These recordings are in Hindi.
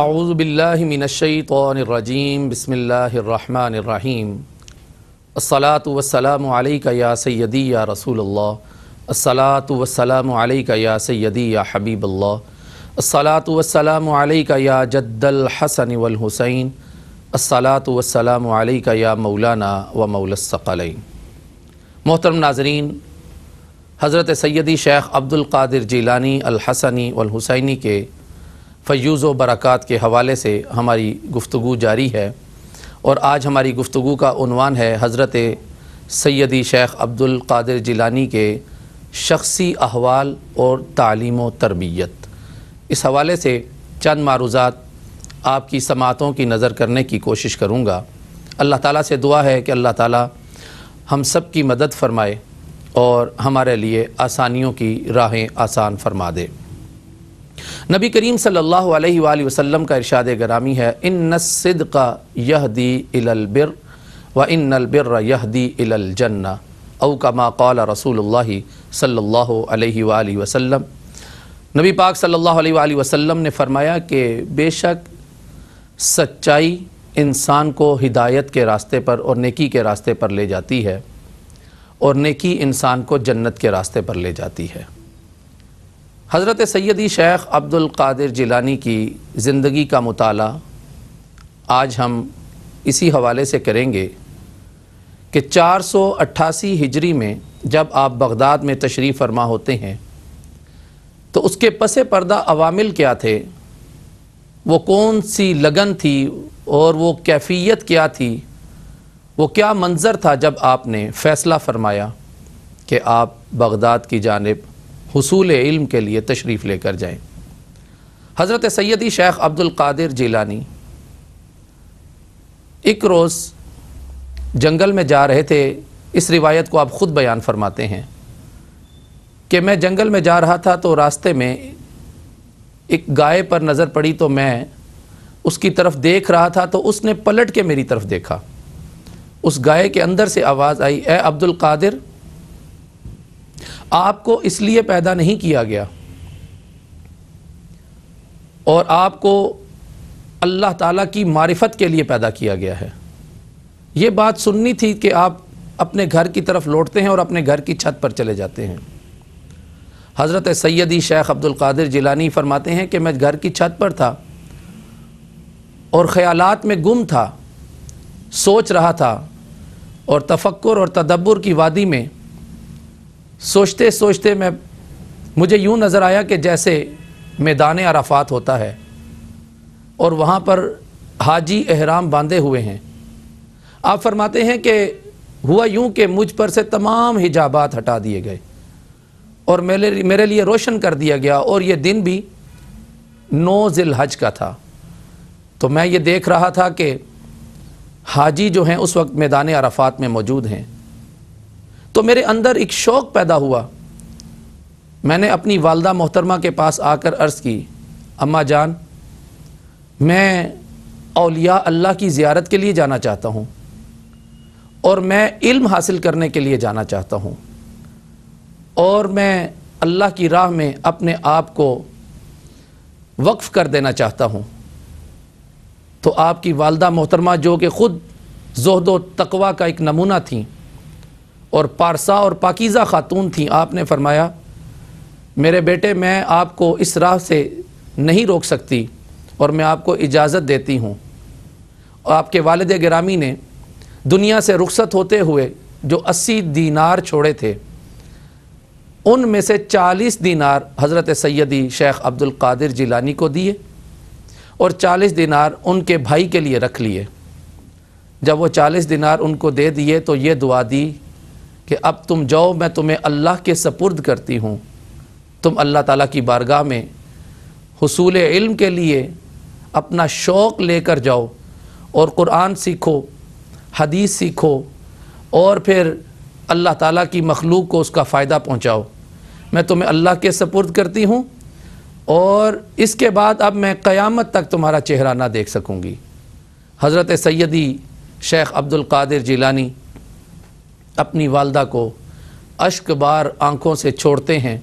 आउज़बिल्लिमिनशैतरजीम बसमीम असलात वसलाम या सैदी या रसूलल्ला असलात वसलाम या सैदी या हबीबल्ला असलात वसलाम या जद्दल हसन वल हुसैन असलात वसलाम या मौलाना व मौलसकलैन मोहतरम नाजरीन हज़रत सैदी शेख अब्दुल कादिर जीलानी अल हसनी वल हुसैनी के फ़यूज़ व बरक़ात के हवाले से हमारी गुफ्तु जारी है और आज हमारी गुफ्तु का है हज़रत सैदी शेख अब्दुल कादिर जिलानी के शख्सी अहवाल और तालीम व तरबियत इस हवाले से चंद मारूज़ात आपकी समातों की नज़र करने की कोशिश करूँगा अल्लाह ताला से दुआ है कि अल्लाह ताला हम सब की मदद फरमाए और हमारे लिए आसानियों की राहें आसान फरमा दे नबी करीम सल्लल्लाहु अलैहि वसल्लम का इरशाद ग्रामी है इन नद का यह दी इलबिर व इन नलबिर यह दी इलजन्ना अव मा कौल रसूल सल्ला वसम नबी पाक सल्ला वसम ने फरमाया कि बेशक सच्चाई इंसान को हिदायत के रास्ते पर और नेकी के रास्ते पर ले जाती है और नेकी इंसान को जन्नत के रास्ते पर ले जाती है हज़रत सैदी शेख अब्दुल कादिर जिलानी की ज़िंदगी का मताल आज हम इसी हवाले से करेंगे कि 488 हिजरी में जब आप बगदाद में तशरीफ़ फरमा होते हैं तो उसके पस पर्दा अवामिल क्या थे वो कौन सी लगन थी और वो कैफियत क्या थी वो क्या मंज़र था जब आपने फ़ैसला फ़रमाया कि आप बगदाद की जानब हसूल इल्म के लिए तशरीफ़ लेकर जाएं हज़रत सैदी शेख अब्दुल्कर जीलानी एक रोज़ जंगल में जा रहे थे इस रिवायत को आप ख़ुद बयान फरमाते हैं कि मैं जंगल में जा रहा था तो रास्ते में एक गाय पर नज़र पड़ी तो मैं उसकी तरफ़ देख रहा था तो उसने पलट के मेरी तरफ़ देखा उस गाय के अंदर से आवाज़ आई ए अब्दुल कादिर आपको इसलिए पैदा नहीं किया गया और आपको अल्लाह ताला की मारिफत के लिए पैदा किया गया है ये बात सुननी थी कि आप अपने घर की तरफ लौटते हैं और अपने घर की छत पर चले जाते हैं हज़रत सैदी शेख अब्दुल कादिर जिलानी फरमाते हैं कि मैं घर की छत पर था और ख़यालात में गुम था सोच रहा था और तफक्र और तदब्बर की वादी में सोचते सोचते मैं मुझे यूँ नज़र आया कि जैसे मैदान अराफात होता है और वहाँ पर हाजी अहराम बांधे हुए हैं आप फरमाते हैं कि हुआ यूँ कि मुझ पर से तमाम हिजाबात हटा दिए गए और मेरे मेरे लिए रोशन कर दिया गया और ये दिन भी नौ हज का था तो मैं ये देख रहा था कि हाजी जो हैं उस वक्त मैदान अराफात में मौजूद हैं तो मेरे अंदर एक शौक़ पैदा हुआ मैंने अपनी वालदा मोहतरमा के पास आकर अर्ज़ की अम्मा जान मैं अलिया अल्लाह की ज़्यारत के लिए जाना चाहता हूँ और मैं इल्म हासिल करने के लिए जाना चाहता हूँ और मैं अल्लाह की राह में अपने आप को वक्फ़ कर देना चाहता हूँ तो आपकी वालदा मोहतरमा जो कि ख़ुद जहद तकवा का एक नमूना थी और पारसा और पाकिज़ा ख़ातून थी आपने फरमाया मेरे बेटे मैं आपको इस राह से नहीं रोक सकती और मैं आपको इजाज़त देती हूँ आपके वालद ग्रामी ने दुनिया से रुखसत होते हुए जो अस्सी दीनार छोड़े थे उनमें से चालीस दीनार हज़रत सैदी शेख अब्दुल कादिर जिलानी को दिए और चालीस दीनार उनके भाई के लिए रख लिए जब वो चालीस दिनार उनको दे दिए तो ये दुआ दी कि अब तुम जाओ मैं तुम्हें अल्लाह के सपुर्द करती हूँ तुम अल्लाह ताला की बारगाह में हसूल इल्म के लिए अपना शौक़ लेकर जाओ और क़ुरान सीखो हदीस सीखो और फिर अल्लाह ताला की मखलूक को उसका फ़ायदा पहुँचाओ मैं तुम्हें अल्लाह के सपुर्द करती हूँ और इसके बाद अब मैं क़यामत तक तुम्हारा चेहरा ना देख सकूँगी हज़रत सैदी शेख अब्दुल कादिर जिलानी अपनी वालदा को अश्कबार आँखों से छोड़ते हैं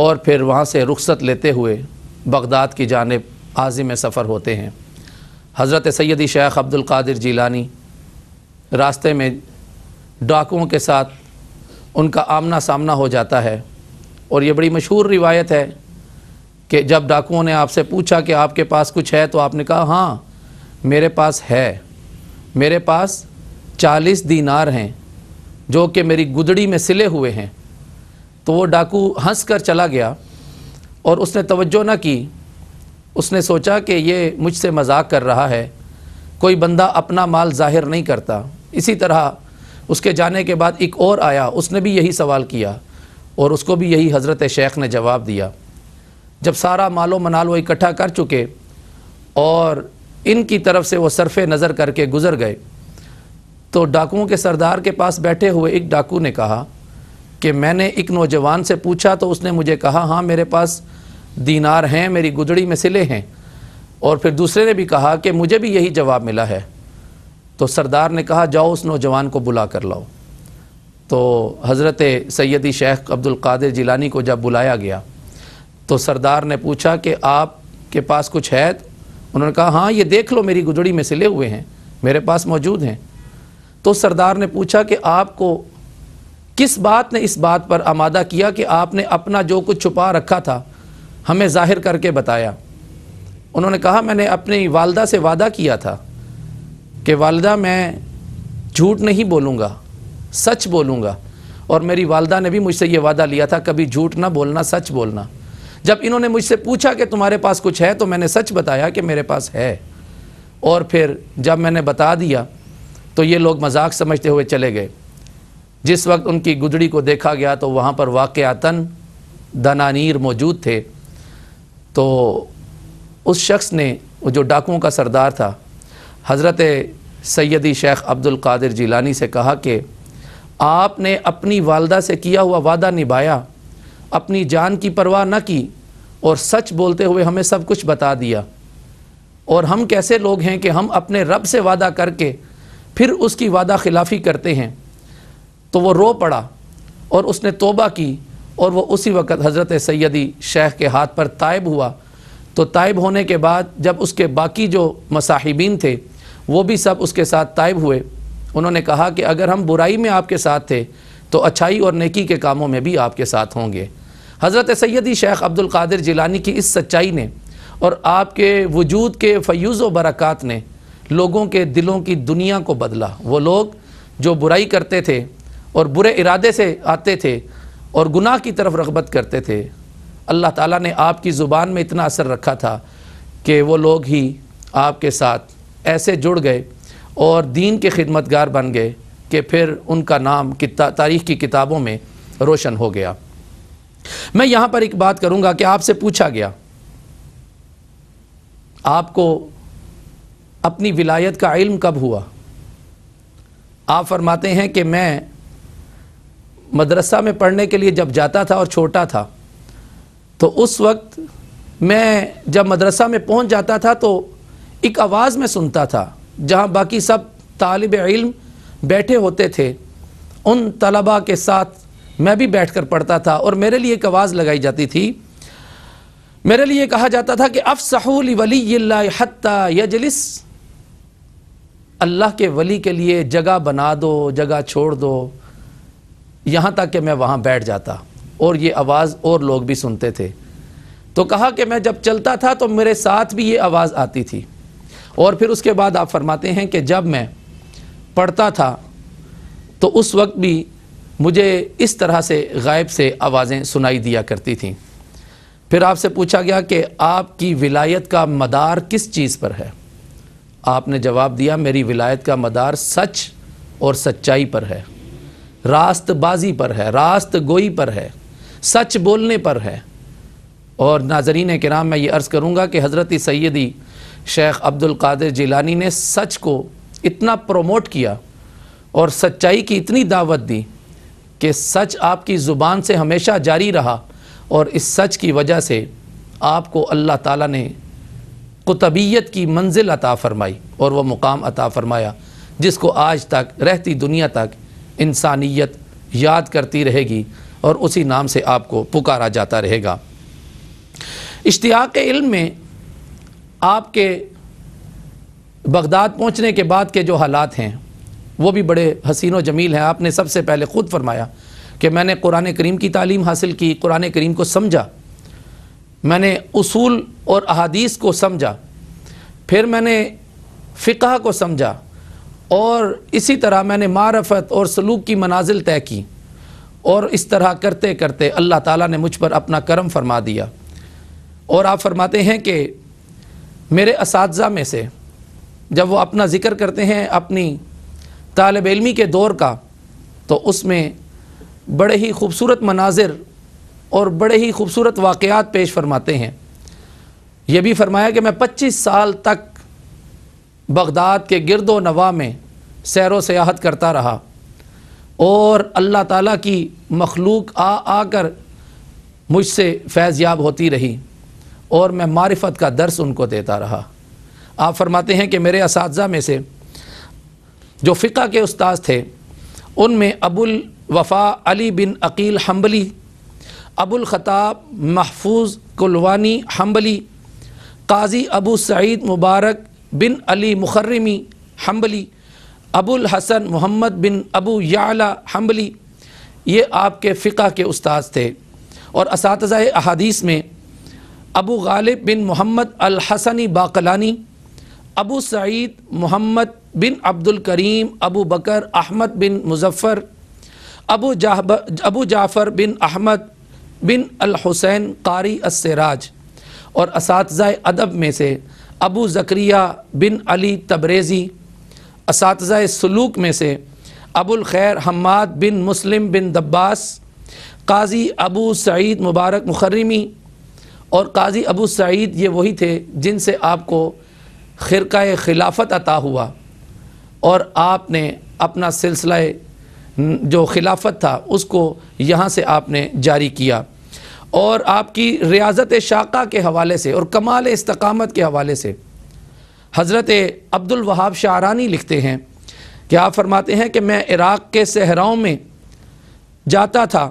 और फिर वहाँ से रुख्सत लेते हुए बगदाद की जानब आज़िम सफ़र होते हैं हज़रत सैदी शेख अब्दुल्कर जीलानी रास्ते में डाकुओं के साथ उनका आमना सामना हो जाता है और ये बड़ी मशहूर रिवायत है कि जब डाकुओं ने आपसे पूछा कि आपके पास कुछ है तो आपने कहा हाँ मेरे पास है मेरे पास चालीस दीनार हैं जो कि मेरी गुदड़ी में सिले हुए हैं तो वो डाकू हंस कर चला गया और उसने तवज्जो ना की उसने सोचा कि ये मुझसे मजाक कर रहा है कोई बंदा अपना माल जाहिर नहीं करता इसी तरह उसके जाने के बाद एक और आया उसने भी यही सवाल किया और उसको भी यही हज़रत शेख ने जवाब दिया जब सारा मालो मनाल वो इकट्ठा कर चुके और इनकी तरफ से वो सरफ़ नज़र करके गुज़र गए तो डाकुओं के सरदार के पास बैठे हुए एक डाकू ने कहा कि मैंने एक नौजवान से पूछा तो उसने मुझे कहा हाँ मेरे पास दीनार हैं मेरी गुदड़ी में सिले हैं और फिर दूसरे ने भी कहा कि मुझे भी यही जवाब मिला है तो सरदार ने कहा जाओ उस नौजवान को बुला कर लाओ तो हज़रत सैदी शेख अब्दुल कादिर जिलानी को जब बुलाया गया तो सरदार ने पूछा कि आप के पास कुछ है उन्होंने कहा हाँ ये देख लो मेरी गुदड़ी में सिले हुए हैं मेरे पास मौजूद हैं तो सरदार ने पूछा कि आपको किस बात ने इस बात पर आमादा किया कि आपने अपना जो कुछ छुपा रखा था हमें जाहिर करके बताया उन्होंने कहा मैंने अपनी वालदा से वादा किया था कि वालदा मैं झूठ नहीं बोलूँगा सच बोलूँगा और मेरी वालदा ने भी मुझसे ये वादा लिया था कभी झूठ ना बोलना सच बोलना जब इन्होंने मुझसे पूछा कि तुम्हारे पास कुछ है तो मैंने सच बताया कि मेरे पास है और फिर जब मैंने बता दिया तो ये लोग मजाक समझते हुए चले गए जिस वक्त उनकी गुदड़ी को देखा गया तो वहाँ पर वाक़ता दनानीर मौजूद थे तो उस शख्स ने वो जो डाकुओं का सरदार था हज़रत सैदी शेख अब्दुल कादिर जिलानी से कहा कि आपने अपनी वालदा से किया हुआ वादा निभाया अपनी जान की परवाह न की और सच बोलते हुए हमें सब कुछ बता दिया और हम कैसे लोग हैं कि हम अपने रब से वादा करके फिर उसकी वादा खिलाफ़ी करते हैं तो वो रो पड़ा और उसने तोबा की और वो उसी वक़्त हज़रत सैदी शेख के हाथ पर तायब हुआ तो तायब होने के बाद जब उसके बाकी जो मसाहिबीन थे वो भी सब उसके साथ तायब हुए उन्होंने कहा कि अगर हम बुराई में आपके साथ थे तो अच्छाई और नेकी के कामों में भी आपके साथ होंगे हज़रत सैदी शेख अब्दुल कादिर जिलानी की इस सच्चाई ने और आपके वजूद के फयूज़ व बरक़ात ने लोगों के दिलों की दुनिया को बदला वो लोग जो बुराई करते थे और बुरे इरादे से आते थे और गुनाह की तरफ रगबत करते थे अल्लाह ताला ने आपकी ज़ुबान में इतना असर रखा था कि वो लोग ही आपके साथ ऐसे जुड़ गए और दीन के खिदमतगार बन गए कि फिर उनका नाम तारीख़ की किताबों में रोशन हो गया मैं यहाँ पर एक बात करूँगा कि आपसे पूछा गया आपको अपनी विलायत का इल्म कब हुआ आप फरमाते हैं कि मैं मदरसा में पढ़ने के लिए जब जाता था और छोटा था तो उस वक्त मैं जब मदरसा में पहुंच जाता था तो एक आवाज़ में सुनता था जहां बाकी सब तालब इल्म बैठे होते थे उन तलबा के साथ मैं भी बैठ कर पढ़ता था और मेरे लिए एक आवाज़ लगाई जाती थी मेरे लिए कहा जाता था कि अफ़ सहूल वली हत्ता यजलिस अल्लाह के वली के लिए जगह बना दो जगह छोड़ दो यहाँ तक कि मैं वहाँ बैठ जाता और ये आवाज़ और लोग भी सुनते थे तो कहा कि मैं जब चलता था तो मेरे साथ भी ये आवाज़ आती थी और फिर उसके बाद आप फरमाते हैं कि जब मैं पढ़ता था तो उस वक्त भी मुझे इस तरह से गायब से आवाज़ें सुनाई दिया करती थीं फिर आपसे पूछा गया कि आपकी विलायत का मदार किस चीज़ पर है आपने जवाब दिया मेरी विलायत का मदार सच और सच्चाई पर है रास्त बाज़ी पर है रास्त गोई पर है सच बोलने पर है और नाजरीन के नाम मैं ये अर्ज़ करूँगा कि हज़रत सैदी शेख अब्दुल कादिर जिलानी ने सच को इतना प्रमोट किया और सच्चाई की इतनी दावत दी कि सच आपकी ज़ुबान से हमेशा जारी रहा और इस सच की वजह से आपको अल्लाह ताला ने तबीयत की मंजिल अता फ़रमाई और वह मुकाम अता फ़रमाया जिसको आज तक रहती दुनिया तक इंसानियत याद करती रहेगी और उसी नाम से आपको पुकारा जाता रहेगा इश्तियाक इल्म में आपके बगदाद पहुँचने के बाद के जो हालात हैं वो भी बड़े हसीन व जमील हैं आपने सबसे पहले ख़ुद फरमाया कि मैंने कुरान करीम की तालीम हासिल की कुरान करीम को समझा मैंने उसूल और अहादीस को समझा फिर मैंने फ़िका को समझा और इसी तरह मैंने मारफत और सलूक की मनाजिल तय की और इस तरह करते करते अल्लाह ताला ने मुझ पर अपना करम फरमा दिया और आप फरमाते हैं कि मेरे इस में से जब वो अपना ज़िक्र करते हैं अपनी तालब इलमी के दौर का तो उसमें बड़े ही खूबसूरत मनाजिर और बड़े ही खूबसूरत वाक़ात पेश फरमाते हैं यह भी फरमाया कि मैं पच्चीस साल तक बगदाद के गिरदो नवा में सैर सयाहत करता रहा और अल्लाह ताला की मखलूक आ आकर मुझसे फैज़याब होती रही और मैं मारिफत का दर्स उनको देता रहा आप फरमाते हैं कि मेरे इस में से जो फ़िका के उस्ताद थे उनमें Abul Wafa Ali bin Aqil Hanbali Khattab Mahfuz Kalwani Hanbali Qazi Abu Saeed Mubarak bin Ali Mukharrami Hanbali Abul Hasan Mohammad bin Abu Yala Hanbali ये आपके फ़िका के उस्ताद थे और इस अहादीस में अबू गालिब बिन मोहम्मद अल हसनी बाकलानी अबू सईद मोहम्मद बिन अब्दुल करीम अबू बकर अहमद बिन मुजफ़र अबू जाहब अबू जाफ़र बिन अहमद बिन हुसैन कारी असराज और इस अदब में से अबू ज़क्रिया बिन अली तबरेज़ी इस सलूक में से अबुल खैर हमाद बिन मुस्लिम बिन दब्बास काजी अबू सईद मुबारक मुखरमी और काजी अबू सईद ये वही थे जिनसे आपको ख़िरका खिलाफत अता हुआ और आपने अपना सिलसिला जो खिलाफत था उसको यहाँ से आपने जारी किया और आपकी रियाजत शाखा के हवाले से और कमाल इस्तकामत के हवाले से हज़रत अब्दुल वहाब शाहरानी लिखते हैं कि आप फरमाते हैं कि मैं इराक़ के सहराओं में जाता था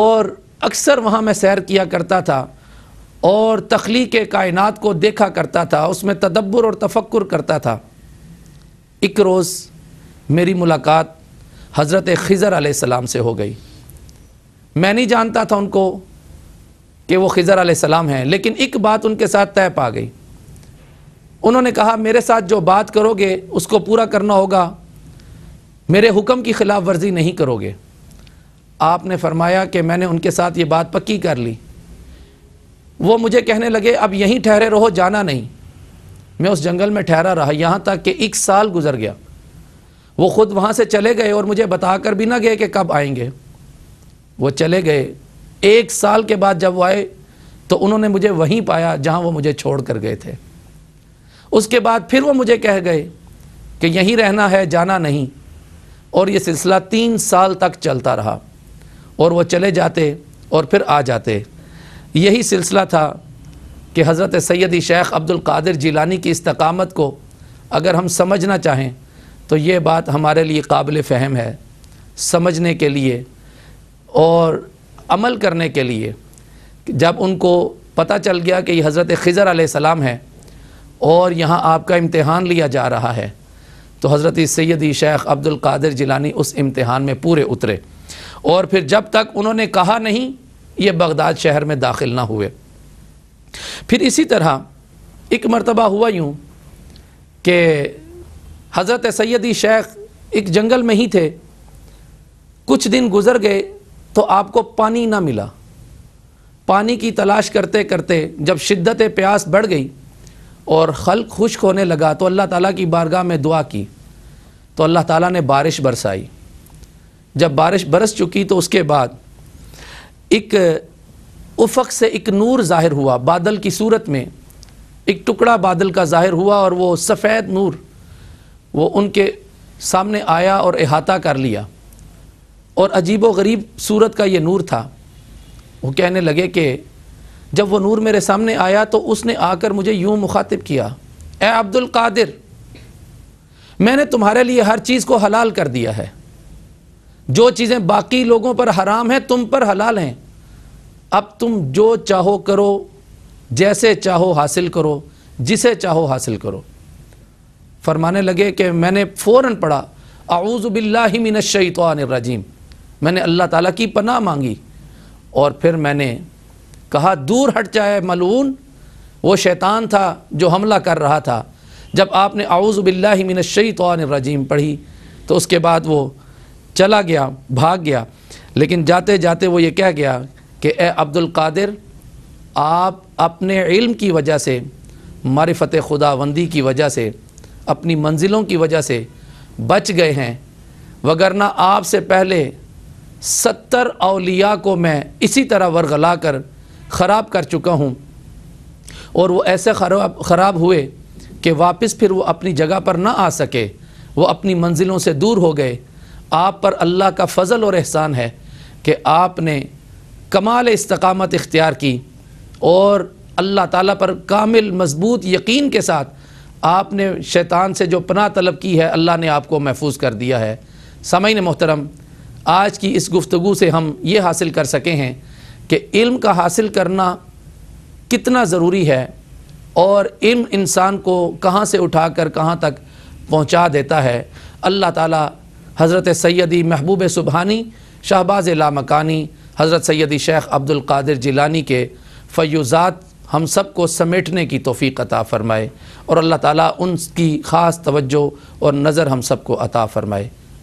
और अक्सर वहाँ मैं सैर किया करता था और तख्लीक कायनात को देखा करता था उसमें तदब्बर और तफक्र करता था एक रोज़ मेरी मुलाकात हज़रत खज़र आसमाम से हो गई मैं नहीं जानता था उनको कि वो खिजर सलाम हैं लेकिन एक बात उनके साथ तय पा गई उन्होंने कहा मेरे साथ जो बात करोगे उसको पूरा करना होगा मेरे हुक्म की ख़िलाफ़ वर्जी नहीं करोगे आपने फरमाया कि मैंने उनके साथ ये बात पक्की कर ली वो मुझे कहने लगे अब यहीं ठहरे रहो जाना नहीं मैं उस जंगल में ठहरा रहा यहाँ तक कि एक साल गुजर गया वो ख़ुद वहाँ से चले गए और मुझे बता कर भी ना गए कि कब आएंगे वो चले गए एक साल के बाद जब वो आए तो उन्होंने मुझे वहीं पाया जहाँ वो मुझे छोड़ कर गए थे उसके बाद फिर वो मुझे कह गए कि यहीं रहना है जाना नहीं और ये सिलसिला तीन साल तक चलता रहा और वो चले जाते और फिर आ जाते यही सिलसिला था कि हज़रत सैदी शेख अब्दुल कादिर जिलानी की इस्तकामत को अगर हम समझना चाहें तो ये बात हमारे लिए काबिल फ़हम है समझने के लिए और अमल करने के लिए जब उनको पता चल गया कि ये हज़रत ख़ज़र सलाम है और यहाँ आपका इम्तहान लिया जा रहा है तो हज़रत सैदी शेख अब्दुल कादिर जिलानी उस इम्तहान में पूरे उतरे और फिर जब तक उन्होंने कहा नहीं ये बगदाद शहर में दाखिल ना हुए फिर इसी तरह एक मरतबा हुआ यूँ कि हज़रत सैदी शेख एक जंगल में ही थे कुछ दिन गुज़र गए तो आपको पानी ना मिला पानी की तलाश करते करते जब शिद्दत प्यास बढ़ गई और खल खुश्क होने लगा तो अल्लाह ताला की बारगाह में दुआ की तो अल्लाह ताला ने बारिश बरसाई जब बारिश बरस चुकी तो उसके बाद एक उफक से एक नूर ज़ाहिर हुआ बादल की सूरत में एक टुकड़ा बादल का ज़ाहिर हुआ और वो सफ़ेद नूर वो उनके सामने आया और अहाता कर लिया और अजीब व गरीब सूरत का ये नूर था वो कहने लगे कि जब वो नूर मेरे सामने आया तो उसने आकर मुझे यूं मुखातिब किया ए अब्दुल कादिर मैंने तुम्हारे लिए हर चीज़ को हलाल कर दिया है जो चीज़ें बाकी लोगों पर हराम हैं तुम पर हलाल हैं अब तुम जो चाहो करो जैसे चाहो हासिल करो जिसे चाहो हासिल करो फरमाने लगे कि मैंने फ़ौर पढ़ा आऊज़बिल्लिमिनशैतवानरजीम मैंने अल्लाह ताला की पनाह मांगी और फिर मैंने कहा दूर हट जाए मलून वो शैतान था जो हमला कर रहा था जब आपने आउज़बिल्लिमिनशैतरजीम पढ़ी तो उसके बाद वो चला गया भाग गया लेकिन जाते जाते वो ये कह गया कि ए अब्दुल कादिर आप अपने इल्म की वजह से मारफत खुदाबंदी की वजह से अपनी मंजिलों की वजह से बच गए हैं वगरना आपसे पहले सत्तर अलिया को मैं इसी तरह वरगला कर ख़राब कर चुका हूँ और वो ऐसे खराब ख़राब हुए कि वापस फिर वो अपनी जगह पर ना आ सके वो अपनी मंजिलों से दूर हो गए आप पर अल्लाह का फ़ज़ल और एहसान है कि आपने कमाल इस्तकामत इख्तियार की और अल्लाह ताला पर कामिल मजबूत यकीन के साथ आपने शैतान से जो पनाह तलब की है अल्लाह ने आपको महफूज कर दिया है समय मोहतरम आज की इस गुफ्तु से हम ये हासिल कर सके हैं कि इल्म का हासिल करना कितना ज़रूरी है और इल्म इंसान को कहाँ से उठा कर कहाँ तक पहुँचा देता है अल्लाह ताली हज़रत सैदी महबूब सुबहानी शहबाज लामकानी हज़रत सैदी शेख अब्दुल्कर जिलानी के फ़यूज़ात हम सब को समेटने की तोफ़ी अता फ़रमाए और अल्लाह ताली उनकी ख़ास तवज्जो और नज़र हम सब को अता फ़रमाए